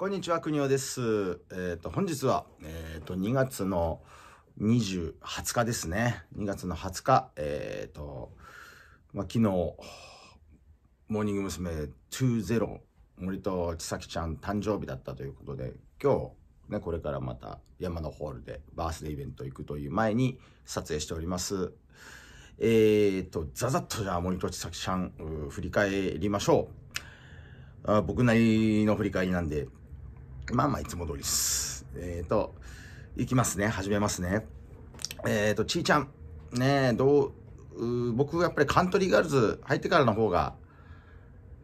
こんにちは、におです。えっ、ー、と、本日は、えっ、ー、と、2月の20、20日ですね。2月の20日、えっ、ー、と、まあ、昨日、モーニング娘。20、森と千咲ちゃん誕生日だったということで、今日、ね、これからまた山のホールでバースデーイベント行くという前に撮影しております。えっ、と、ざざっとじゃあ森と千咲ちゃん、振り返りましょう。あ僕なりの振り返りなんで、まあまあいつも通りです。えっ、ー、と、行きますね。始めますね。えっ、ー、と、ちーちゃん。ねどう、僕やっぱりカントリーガールズ入ってからの方が、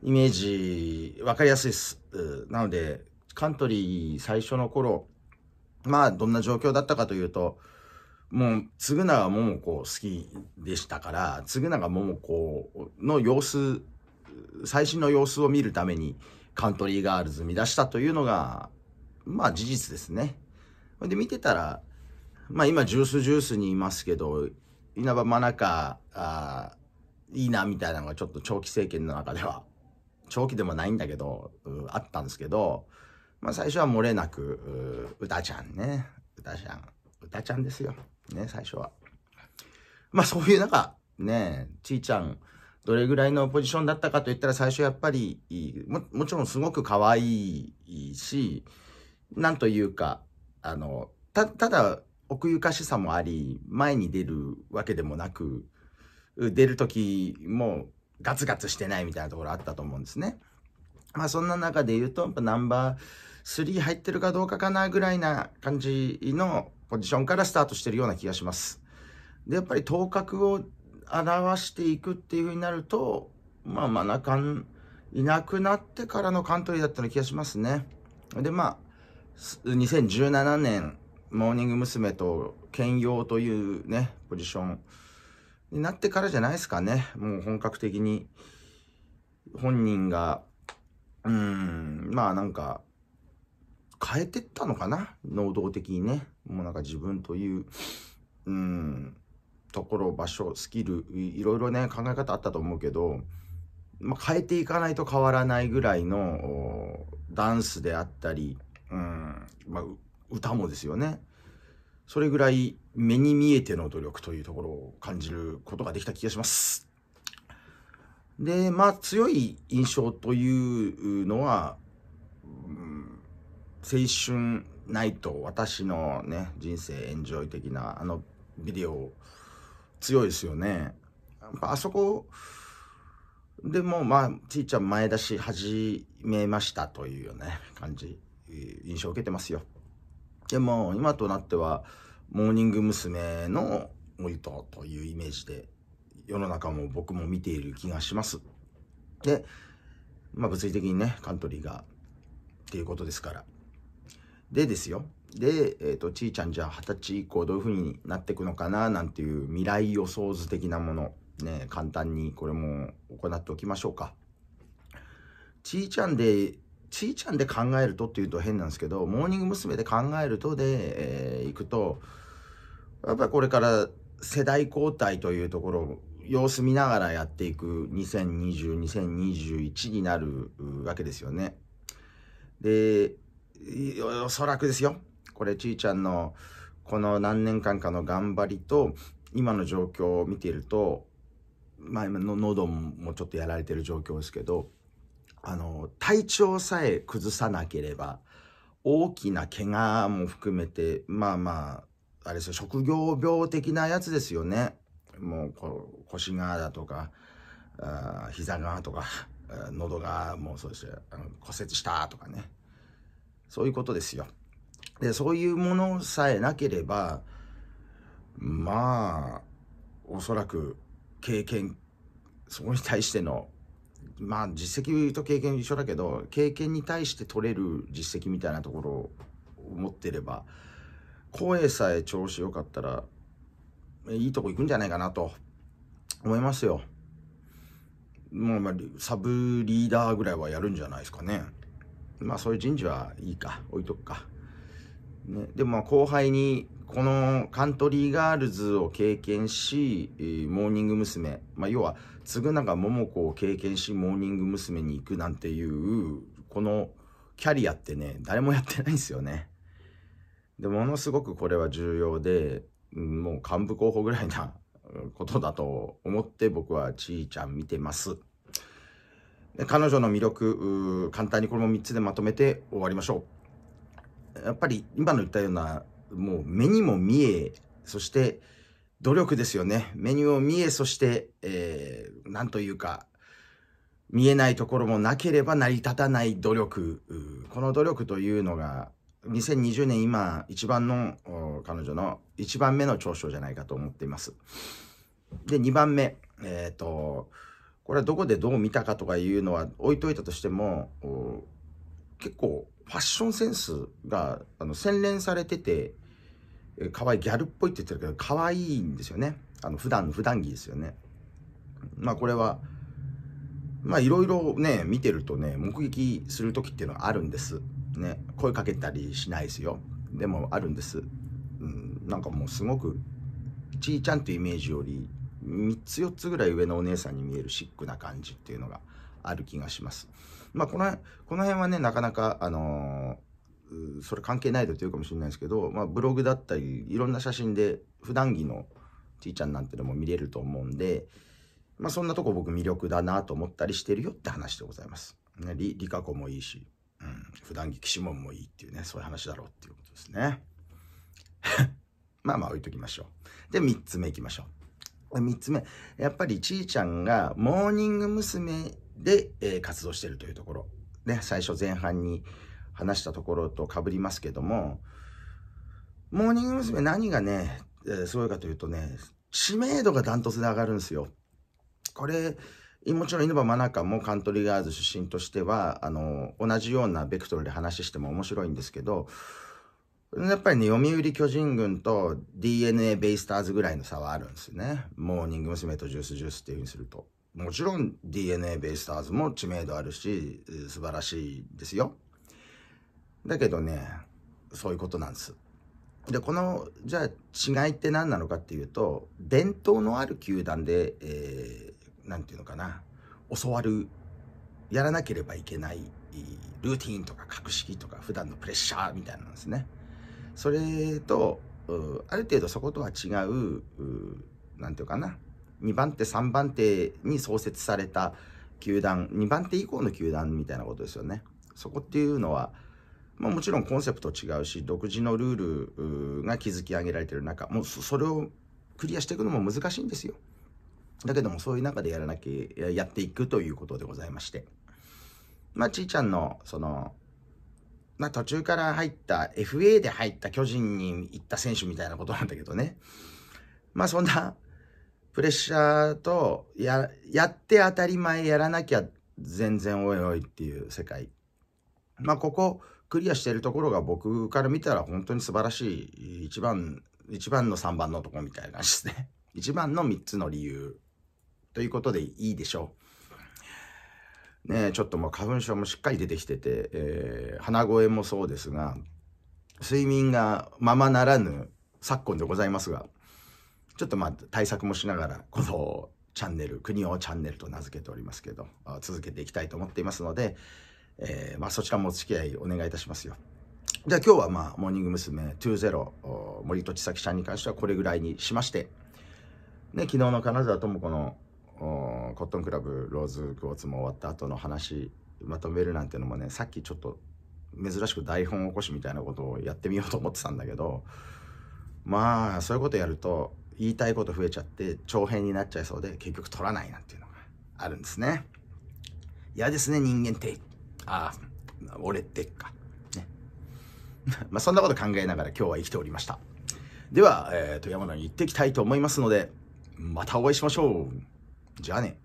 イメージ分かりやすいです。なので、カントリー最初の頃、まあどんな状況だったかというと、もう、嗣永桃子好きでしたから、嗣永桃子の様子、最新の様子を見るために、カントリーガールズ見出したというのが、まあ事実ですね。で、見てたら、まあ今ジュースジュースにいますけど、稲葉真中、あいいなみたいなのがちょっと長期政権の中では、長期でもないんだけど、あったんですけど、まあ最初は漏れなく、歌ちゃんね。歌ちゃん。歌ちゃんですよ。ね、最初は。まあそういう中、ね、ちいちゃん、どれぐらいのポジションだったかといったら最初やっぱりも、もちろんすごく可愛いし、なんというか、あの、た、ただ奥ゆかしさもあり、前に出るわけでもなく、出る時もガツガツしてないみたいなところあったと思うんですね。まあそんな中で言うと、やっぱナンバー3入ってるかどうかかなぐらいな感じのポジションからスタートしてるような気がします。で、やっぱり頭角を表していくっていう風になると、まあマナカンいなくなってからのカントリーだったような気がしますね。で、まあ2017年、モーニング娘。と兼用というね、ポジションになってからじゃないですかね。もう本格的に本人が、うん、まあなんか、変えてったのかな能動的にね。もうなんか自分という、うん、ところ、場所、スキル、いろいろね、考え方あったと思うけど、まあ、変えていかないと変わらないぐらいのダンスであったり、まあ、歌もですよね。それぐらい目に見えての努力というところを感じることができた気がします。で、まあ強い印象というのは、うん、青春ナイト、私のね、人生エンジョイ的なあのビデオ、強いですよね。あそこでもまあ、ちいちゃん前出し始めましたというよね、感じ。印象を受けてますよ。でも今となってはモーニング娘。の森田というイメージで世の中も僕も見ている気がします。で、まあ、物理的にねカントリーがっていうことですから。でですよ。で、えっ、ー、と、ちいちゃんじゃあ二十歳以降どういう風になっていくのかななんていう未来予想図的なもの、ね、簡単にこれも行っておきましょうか。ちいちゃんでちいちゃんで考えるとっていうと変なんですけど、モーニング娘。で考えるとで、えー、行くと、やっぱりこれから世代交代というところ様子見ながらやっていく2020、2021になるわけですよね。で、おそらくですよ。これちいちゃんのこの何年間かの頑張りと、今の状況を見ていると、まあ今の喉もちょっとやられてる状況ですけど、あの、体調さえ崩さなければ、大きな怪我も含めて、まあまあ、あれですよ、職業病的なやつですよね。もう腰がだとか、あ膝がとか、喉がもうそうですよ、骨折したとかね。そういうことですよ。で、そういうものさえなければ、まあ、おそらく経験、そこに対してのまあ実績と経験一緒だけど経験に対して取れる実績みたいなところを持ってれば声さえ調子良かったらいいとこ行くんじゃないかなと思いますよ。もうまあサブリーダーぐらいはやるんじゃないですかね。まあそういう人事はいいか置いとくか。ね、でも後輩にこのカントリーガールズを経験し、えー、モーニング娘。まあ、要は、嗣永桃子を経験し、モーニング娘。に行くなんていう、このキャリアってね、誰もやってないんですよね。で、ものすごくこれは重要で、もう幹部候補ぐらいなことだと思って僕はちーちゃん見てます。彼女の魅力、簡単にこれも3つでまとめて終わりましょう。やっぱり今の言ったような、もう目にも見え、そして努力ですよね。目にも見え、そして、えー、というか、見えないところもなければ成り立たない努力。この努力というのが、2020年今一番の彼女の一番目の長所じゃないかと思っています。で、2番目、えっ、ー、と、これはどこでどう見たかとかいうのは置いといたとしても、結構ファッションセンスが、あの、洗練されてて、可愛いギャルっぽいって言ってるけど、可愛いんですよね。あの、普段の普段着ですよね。まあ、これは、まあ、いろいろね、見てるとね、目撃する時っていうのはあるんです。ね、声かけたりしないですよ。でも、あるんです。うん、なんかもうすごく、ちいちゃんっていうイメージより、3つ4つぐらい上のお姉さんに見えるシックな感じっていうのが、ある気がします。まあ、この、この辺はね、なかなか、あのー、それ関係ないというかもしれないですけど、まあ、ブログだったり、いろんな写真で、普段着のち T ちゃんなんてのも見れると思うんで、まあ、そんなとこ僕魅力だなと思ったりしてるよって話でございます。ね、り、りかこもいいし、うん、普段着岸門もいいっていうね、そういう話だろうっていうことですね。まあまあ置いときましょう。で、3つ目いきましょう。3つ目。やっぱりちーちゃんがモーニング娘。で、えー、活動してるというところ。ね、最初前半に話したところとかぶりますけども、モーニング娘。何がね、えー、すごいかというとね、知名度がダントツで上がるんですよ。これ、もちろん稲葉真中もカントリーガールズ出身としては、あの、同じようなベクトルで話しても面白いんですけど、やっぱりね、読売巨人軍と DNA ベイスターズぐらいの差はあるんですよね。モーニング娘。とジュースジュースっていう風にすると。もちろん DNA ベイスターズも知名度あるし、素晴らしいですよ。だけどね、そういうことなんです。で、この、じゃあ違いって何なのかっていうと、伝統のある球団で、えー、なんていうのかな、教わる、やらなければいけない、ルーティンとか格式とか普段のプレッシャーみたいなんですね。それと、ある程度そことは違う、うなんていうかな、2番手、3番手に創設された球団、2番手以降の球団みたいなことですよね。そこっていうのは、まあ、もちろんコンセプト違うし、独自のルールが築き上げられてる中、もうそれをクリアしていくのも難しいんですよ。だけども、そういう中でやらなきゃ、やっていくということでございまして。まあ、ちいちゃんの、その、まあ、途中から入った、FA で入った巨人に行った選手みたいなことなんだけどね。まあ、そんな、プレッシャーとや、やって当たり前やらなきゃ全然おいおいっていう世界。まあ、ここクリアしてるところが僕から見たら本当に素晴らしい1番、1番の3番のとこみたいな感じですね。1 番の3つの理由ということでいいでしょう。ねちょっともう花粉症もしっかり出てきてて、えー、鼻声もそうですが、睡眠がままならぬ昨今でございますが、ちょっとまあ対策もしながら、このチャンネル、国をチャンネルと名付けておりますけど、続けていきたいと思っていますので、えー、まあそちらもお付き合いお願いいたしますよ。じゃあ今日はまあ、モーニング娘。20森戸千咲ちゃんに関してはこれぐらいにしまして、ね、昨日の金沢智子のコットンクラブローズクォーツも終わった後の話まとめるなんてのもねさっきちょっと珍しく台本起こしみたいなことをやってみようと思ってたんだけどまあそういうことやると言いたいこと増えちゃって長編になっちゃいそうで結局取らないなんていうのがあるんですね嫌ですね人間ってああ俺ってかね まあそんなこと考えながら今日は生きておりましたでは、えー、富山に行ってきたいと思いますのでまたお会いしましょうじゃあね